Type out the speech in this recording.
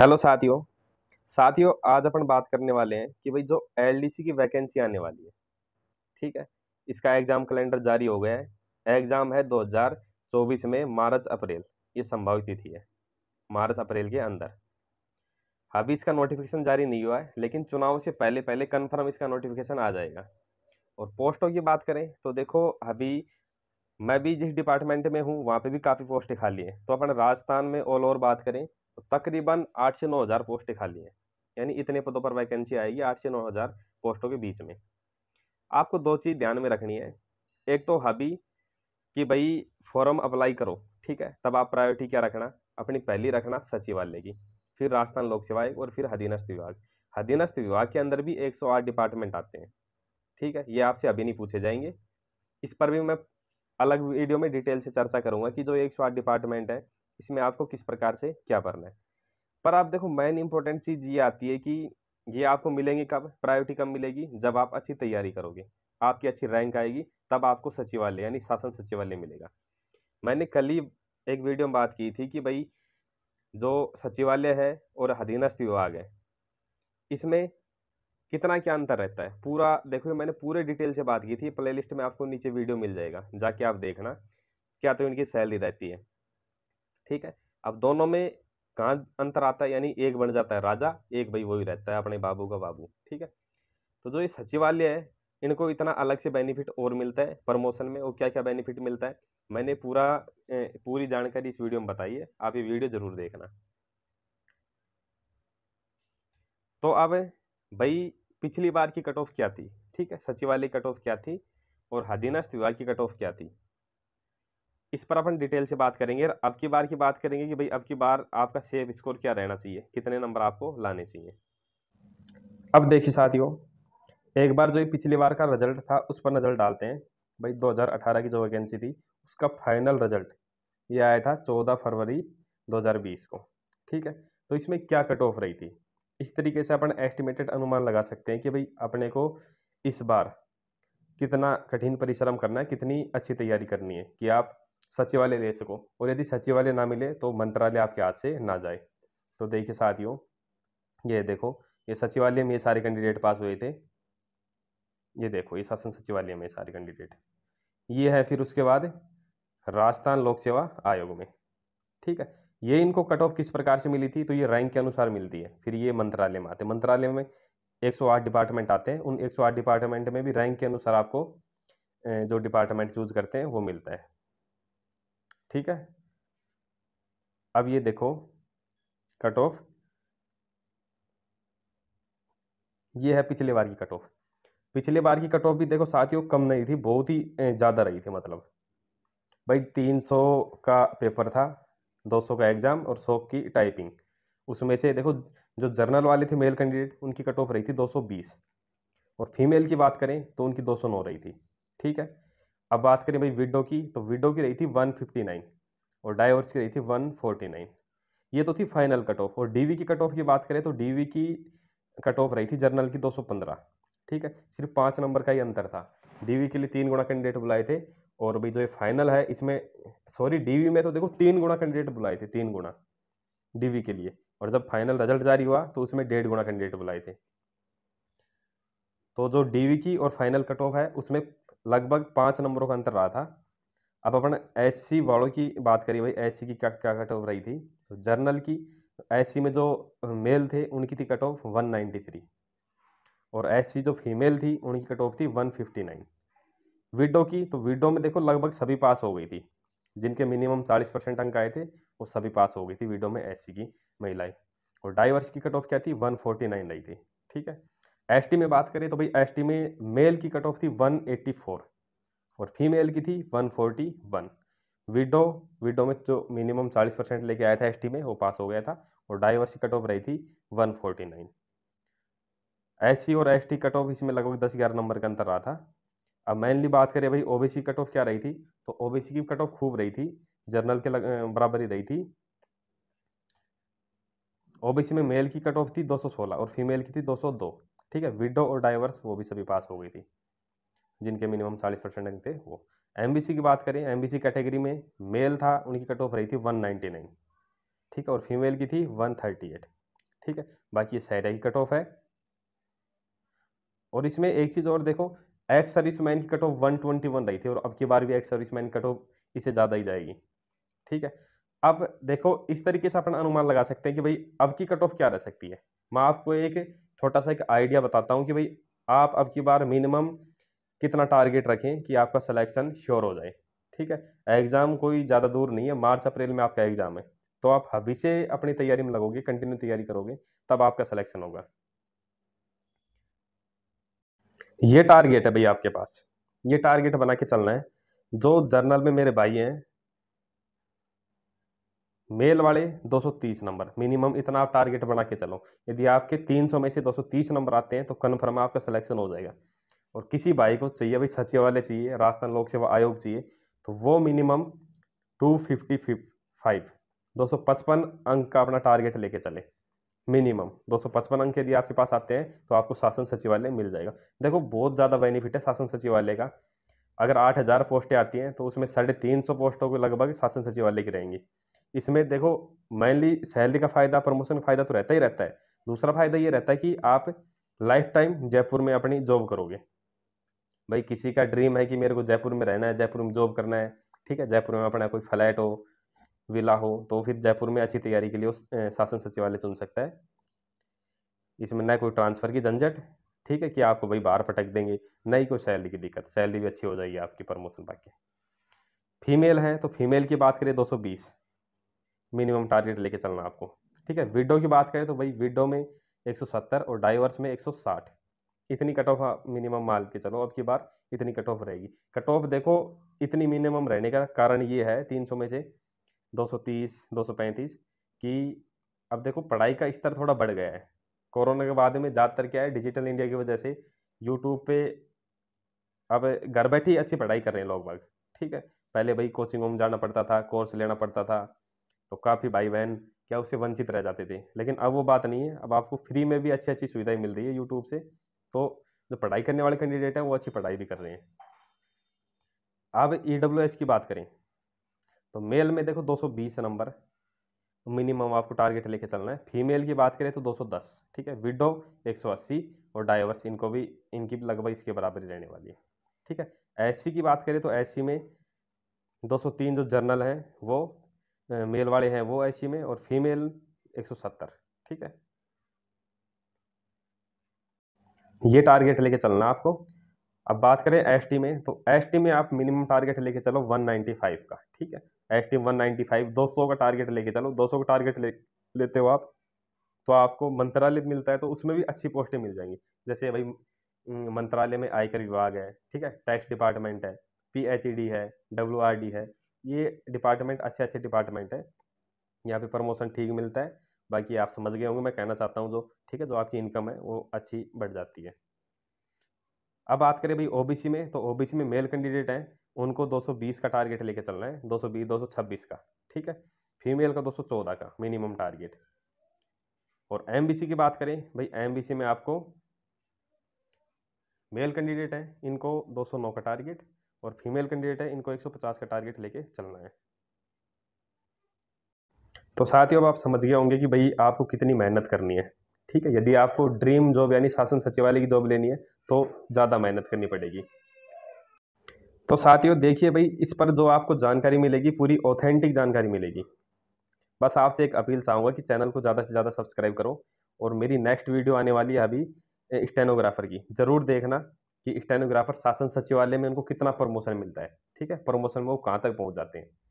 hello साथियों साथियों आज अपन बात करने वाले हैं कि भाई जो एलडीसी की वैकेंसी आने वाली है ठीक है इसका एग्ज़ाम कैलेंडर जारी हो गया है एग्ज़ाम है 2024 में मार्च अप्रैल ये संभावित तिथि है मार्च अप्रैल के अंदर अभी इसका नोटिफिकेशन जारी नहीं हुआ है लेकिन चुनाव से पहले पहले कन्फर्म इसका नोटिफिकेशन आ जाएगा और पोस्टों की बात करें तो देखो अभी मैं भी जिस डिपार्टमेंट में हूँ वहाँ पे भी काफ़ी पोस्टें खाली हैं तो अपन राजस्थान में ऑल ओवर बात करें तो तकरीबन आठ से नौ हज़ार पोस्टें खाली हैं यानी इतने पदों पर वैकेंसी आएगी आठ से नौ हज़ार पोस्टों के बीच में आपको दो चीज़ ध्यान में रखनी है एक तो हबी कि भाई फॉर्म अप्लाई करो ठीक है तब आप प्रायोरिटी क्या रखना अपनी पहली रखना सचिवालय की फिर राजस्थान लोक सेवा और फिर अधीनस्थ विभाग अधीनस्थ विभाग के अंदर भी 108 डिपार्टमेंट आते हैं ठीक है ये आपसे अभी नहीं पूछे जाएंगे इस पर भी मैं अलग वीडियो में डिटेल से चर्चा करूंगा कि जो 108 डिपार्टमेंट है इसमें आपको किस प्रकार से क्या भरना है पर आप देखो मेन इंपॉर्टेंट चीज़ ये आती है कि ये आपको मिलेंगे कब प्रायोरिटी कब मिलेगी जब आप अच्छी तैयारी करोगे आपकी अच्छी रैंक आएगी तब आपको सचिवालय यानी शासन सचिवालय मिलेगा मैंने कल ही एक वीडियो में बात की थी कि भाई जो सचिवालय है और अधीनस्थ विभाग है इसमें कितना क्या अंतर रहता है पूरा देखो मैंने पूरे डिटेल से बात की थी प्लेलिस्ट में आपको नीचे वीडियो मिल जाएगा जाके आप देखना क्या तो इनकी सैलरी रहती है ठीक है अब दोनों में कहाँ अंतर आता है यानी एक बन जाता है राजा एक भाई वही रहता है अपने बाबू का बाबू ठीक है तो जो ये सचिवालय है इनको इतना अलग से बेनिफिट और मिलता है प्रमोशन में और क्या क्या बेनिफिट मिलता है मैंने पूरा पूरी जानकारी इस वीडियो में बताई है आप ये वीडियो ज़रूर देखना तो अब भाई पिछली बार की कट ऑफ क्या थी ठीक है सचिवालय कट ऑफ क्या थी और हदीना विभाग की कट ऑफ क्या थी इस पर अपन डिटेल से बात करेंगे और अब की बार की बात करेंगे कि भाई अब की बार आपका सेव स्कोर क्या रहना चाहिए कितने नंबर आपको लाने चाहिए अब देखिए साथियों एक बार जो पिछली बार का रिजल्ट था उस पर नज़र डालते हैं भाई 2018 की जो वैकेंसी थी उसका फाइनल रिजल्ट ये आया था 14 फरवरी 2020 को ठीक है तो इसमें क्या कट ऑफ रही थी इस तरीके से अपन एस्टिमेटेड अनुमान लगा सकते हैं कि भाई अपने को इस बार कितना कठिन परिश्रम करना है कितनी अच्छी तैयारी करनी है कि आप सचिवालय ले सको और यदि सचिवालय ना मिले तो मंत्रालय आपके हाथ से ना जाए तो देखिए साथियों ये देखो ये सचिवालय में ये सारे कैंडिडेट पास हुए थे ये देखो ये शासन सचिवालय में सारे कैंडिडेट ये है फिर उसके बाद राजस्थान लोक सेवा आयोग में ठीक है ये इनको कट ऑफ किस प्रकार से मिली थी तो ये रैंक के अनुसार मिलती है फिर ये मंत्रालय में आते मंत्रालय में 108 डिपार्टमेंट आते हैं उन 108 डिपार्टमेंट में भी रैंक के अनुसार आपको जो डिपार्टमेंट चूज़ करते हैं वो मिलता है ठीक है अब ये देखो कट ऑफ ये है पिछले बार की कट ऑफ पिछले बार की कट ऑफ भी देखो साथियों कम नहीं थी बहुत ही ज़्यादा रही थी मतलब भाई 300 का पेपर था 200 का एग्ज़ाम और 100 की टाइपिंग उसमें से देखो जो जर्नल वाले थे मेल कैंडिडेट उनकी कट ऑफ रही थी 220 और फीमेल की बात करें तो उनकी 209 रही थी ठीक है अब बात करें भाई विडो की तो विडो की रही थी 159 और डाइवर्स की रही थी 149 ये तो थी फाइनल कट ऑफ और डीवी की कट ऑफ की बात करें तो डीवी की कट ऑफ रही थी जर्नल की 215 ठीक है सिर्फ पाँच नंबर का ही अंतर था डीवी के लिए तीन गुणा कैंडिडेट बुलाए थे और भाई जो ये फाइनल है इसमें सॉरी डीवी में तो देखो तीन गुणा कैंडिडेट बुलाए थे तीन गुणा डीवी के लिए और जब फाइनल रिजल्ट जारी हुआ तो उसमें डेढ़ गुणा कैंडिडेट बुलाए थे तो जो डीवी की और फाइनल कट ऑफ है उसमें लगभग पाँच नंबरों का अंतर रहा था अब अपन एस वालों की बात करी भाई एस की क्या क्या कट ऑफ रही थी तो जर्नल की एस में जो मेल थे उनकी थी कट ऑफ थ्री और एस जो फीमेल थी उनकी कट ऑफ थी नाइन विडो की तो विडो में देखो लगभग सभी पास हो गई थी जिनके मिनिमम 40 परसेंट अंक आए थे वो सभी पास हो गई थी विडो में एस की महिलाएं और डाइवर्स की कट ऑफ क्या थी 149 रही थी ठीक है एस में बात करें तो भाई एस में मेल की कट ऑफ थी 184 और फीमेल की थी 141 विडो विडो में जो मिनिमम 40 परसेंट लेके आया था एस में वो पास हो गया था और डाइवर्स कट ऑफ रही थी 149 एससी और टी कट ऑफ इसमें लगभग दस ग्यारह नंबर का अंतर रहा था अब मेनली बात करें भाई ओबीसी कट ऑफ क्या रही थी तो ओ की कट ऑफ खूब रही थी जर्नल के लग, बराबर ही रही थी ओ में मेल की कट ऑफ थी दो और फीमेल की थी दो ठीक है विडो और डाइवर्स वो भी सभी पास हो गई थी जिनके मिनिमम चालीस परसेंट अंक थे वो एम की बात करें एम कैटेगरी में मेल था उनकी कट ऑफ रही थी वन ठीक है और फीमेल की थी वन ठीक है बाकी ये सैडा की कट ऑफ है और इसमें एक चीज़ और देखो एक्स सर्विस मैन की कट ऑफ 121 रही थी और अब की बार भी ex serviceman cut off इससे ज़्यादा ही जाएगी ठीक है अब देखो इस तरीके से अपन अनुमान लगा सकते हैं कि भाई अब की कट ऑफ क्या रह सकती है मैं आपको एक छोटा सा एक आइडिया बताता हूँ कि भाई आप अब की बार मिनिमम कितना टारगेट रखें कि आपका सिलेक्शन श्योर हो जाए ठीक है एग्ज़ाम कोई ज़्यादा दूर नहीं है मार्च अप्रैल में आपका एग्ज़ाम है तो आप अभी से अपनी तैयारी में लगोगे कंटिन्यू तैयारी करोगे तब आपका सिलेक्शन होगा ये टारगेट है भाई आपके पास ये टारगेट बना के चलना है जो जर्नल में मेरे भाई हैं मेल वाले 230 नंबर मिनिमम इतना आप टारगेट बना के चलो यदि आपके 300 में से 230 नंबर आते हैं तो कन्फर्म आपका सिलेक्शन हो जाएगा और किसी भाई को चाहिए भाई सचिव वाले चाहिए राजस्थान लोक सेवा आयोग चाहिए तो वो मिनिमम टू फिफ्टी फाइव दो सौ पचपन अंक का अपना टारगेट लेके चले मिनिमम दो सौ पचपन अंक यदि आपके पास आते हैं तो आपको शासन सचिवालय मिल जाएगा देखो बहुत ज़्यादा बेनिफिट है शासन सचिवालय का अगर आठ हज़ार पोस्टें आती हैं तो उसमें साढ़े तीन सौ पोस्टों के लगभग शासन सचिवालय की रहेंगी इसमें देखो मेनली सैलरी का फ़ायदा प्रमोशन का फ़ायदा तो रहता ही रहता है दूसरा फ़ायदा ये रहता है कि आप लाइफ टाइम जयपुर में अपनी जॉब करोगे भाई किसी का ड्रीम है कि मेरे को जयपुर में रहना है जयपुर में जॉब करना है ठीक है जयपुर में अपना कोई फ्लैट हो विला हो तो फिर जयपुर में अच्छी तैयारी के लिए उस शासन सचिवालय चुन सकता है इसमें ना कोई ट्रांसफ़र की झंझट ठीक है कि आपको भाई बाहर पटक देंगे ना ही कोई सैलरी की दिक्कत सैलरी भी अच्छी हो जाएगी आपकी प्रमोशन पाके फीमेल हैं तो फीमेल की बात करें 220 मिनिमम टारगेट लेके चलना आपको ठीक है विडो की बात करें तो भाई विडो में 170 और डाइवर्स में 160 इतनी कट ऑफ मिनिमम माल के चलो अब की बार इतनी कट ऑफ रहेगी कट ऑफ देखो इतनी मिनिमम रहने का कारण ये है 300 में से 230 235 कि अब देखो पढ़ाई का स्तर थोड़ा बढ़ गया है कोरोना के बाद में ज़्यादातर क्या है डिजिटल इंडिया की वजह से यूट्यूब पे अब घर बैठे ही अच्छी पढ़ाई कर रहे हैं लोग बाग ठीक है पहले भाई कोचिंग होम जाना पड़ता था कोर्स लेना पड़ता था तो काफ़ी भाई बहन क्या उससे वंचित रह जाते थे लेकिन अब वो बात नहीं है अब आपको फ्री में भी अच्छी अच्छी सुविधाएँ मिल रही है यूट्यूब से तो जो पढ़ाई करने वाले कैंडिडेट हैं वो अच्छी पढ़ाई भी कर रहे हैं अब ई की बात करें तो मेल में देखो 220 नंबर मिनिमम आपको टारगेट लेके चलना है फीमेल की बात करें तो 210 ठीक है विडो 180 और डाइवर्स इनको भी इनकी भी लगभग इसके बराबर ही रहने वाली है ठीक है एस की बात करें तो एस में 203 जो जर्नल हैं वो मेल वाले हैं वो अस्सी में और फीमेल एक सौ सत्तर ठीक है ये टारगेट लेके चलना आपको अब बात करें एस में तो एस में आप मिनिमम टारगेट लेके चलो 195 का ठीक है एस टी वन नाइन्टी का टारगेट लेके चलो 200 का टारगेट ले लेते हो आप तो आपको मंत्रालय मिलता है तो उसमें भी अच्छी पोस्टें मिल जाएंगी जैसे भाई मंत्रालय में आयकर विभाग है ठीक है टैक्स डिपार्टमेंट है पी e है डब्ल्यू है ये डिपार्टमेंट अच्छे अच्छे डिपार्टमेंट है यहाँ पे प्रमोशन ठीक मिलता है बाकी आप समझ गए होंगे मैं कहना चाहता हूँ जो ठीक है जो आपकी इनकम है वो अच्छी बढ़ जाती है अब बात करें भाई ओबीसी में तो ओबीसी में मेल कैंडिडेट हैं उनको 220 का टारगेट लेके चलना है 220 226 का ठीक है फीमेल का 214 का मिनिमम टारगेट और एम की बात करें भाई एम में आपको मेल कैंडिडेट हैं इनको दो का टारगेट और फीमेल कैंडिडेट है इनको 150 का टारगेट लेके चलना है तो साथियों आप समझ गए होंगे कि भाई आपको कितनी मेहनत करनी है ठीक है यदि आपको ड्रीम जॉब यानी शासन सचिवालय की जॉब लेनी है तो ज़्यादा मेहनत करनी पड़ेगी तो साथियों देखिए भाई इस पर जो आपको जानकारी मिलेगी पूरी ऑथेंटिक जानकारी मिलेगी बस आपसे एक अपील चाहूँगा कि चैनल को ज़्यादा से ज़्यादा सब्सक्राइब करो और मेरी नेक्स्ट वीडियो आने वाली है अभी स्टेनोग्राफर की ज़रूर देखना कि स्टेनोग्राफर शासन सचिवालय में उनको कितना प्रमोशन मिलता है ठीक है प्रमोशन में वो कहाँ तक पहुँच जाते हैं